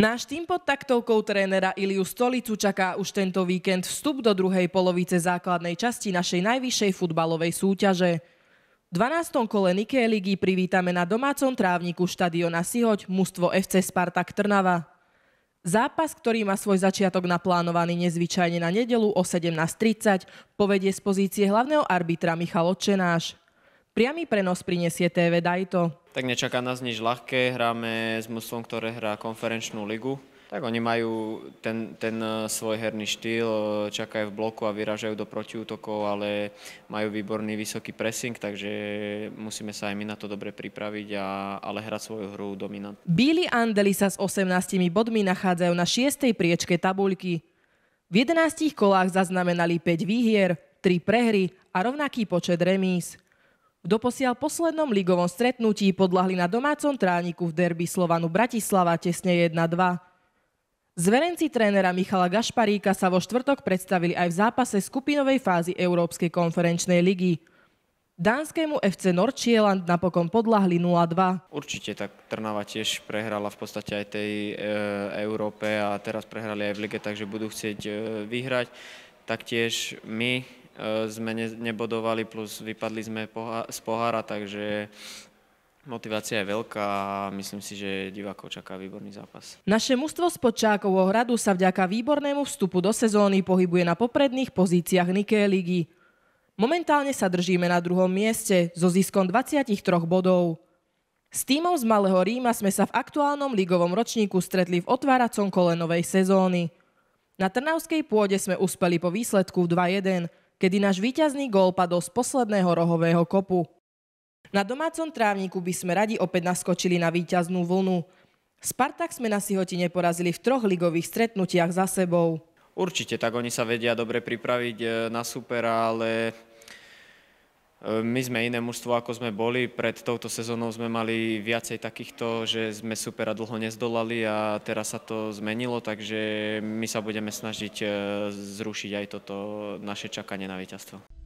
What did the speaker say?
Náš tým pod taktovkou trénera Iliu Stolicu čaká už tento víkend vstup do druhej polovice základnej časti našej najvyššej futbalovej súťaže. V 12. kole Nike ligy privítame na domácom trávniku štadiona Sihoď mužstvo FC Spartak Trnava. Zápas, ktorý má svoj začiatok naplánovaný nezvyčajne na nedelu o 17.30, povedie z pozície hlavného arbitra Michal Očenáš. Priamy prenos prinesie TV Dajto. Tak nečaká nás nič ľahké, hráme s muslom, ktoré hrá konferenčnú ligu. Tak oni majú ten, ten eh, svoj herný štýl, eh, čakajú v bloku a vyražajú do protiútokov, ale majú výborný vysoký pressing, takže musíme sa aj my na to dobre pripraviť, a, ale hrať svoju hru dominant. Bíli Andeli sa s 18 bodmi nachádzajú na 6. priečke tabuľky. V 11 kolách zaznamenali 5 výhier, 3 prehry a rovnaký počet remíz. V doposiaľ poslednom ligovom stretnutí podľahli na domácom trániku v derby Slovanu Bratislava tesne 1-2. Zverenci trénera Michala Gašparíka sa vo štvrtok predstavili aj v zápase skupinovej fázy Európskej konferenčnej ligy. Dánskému FC Norčieland napokon podľahli 0-2. Určite, tak Trnava tiež prehrala v podstate aj tej e, Európe a teraz prehrali aj v lige, takže budú chcieť e, vyhrať. Taktiež my Eh, sme nebodovali, plus vypadli sme z pohára, takže Motivácia je veľká a myslím si, že divákov čaká výborný zápas. Naše mužstvo z Podčákovho hradu sa vďaka výbornému vstupu do sezóny pohybuje na popredných pozíciách Niké ligy. Momentálne sa držíme na druhom mieste so ziskom 23 bodov. S týmom z Malého Ríma sme sa v aktuálnom ligovom ročníku stretli v otváracom kolenovej sezóny. Na Trnavskej pôde sme uspeli po výsledku 2-1 kedy náš víťazný gól padol z posledného rohového kopu. Na domácom trávniku by sme radi opäť naskočili na víťaznú vlnu. Spartak sme na Sihotine porazili v troch ligových stretnutiach za sebou. Určite, tak oni sa vedia dobre pripraviť e, na supera, ale Ehm, my sme iné mužstvo, ako sme boli. Pred touto sezónou sme mali viacej takýchto, že sme supera dlho nezdolali a teraz sa to zmenilo, takže my sa budeme snažiť ehm, zrušiť aj toto naše čakanie na víťazstvo.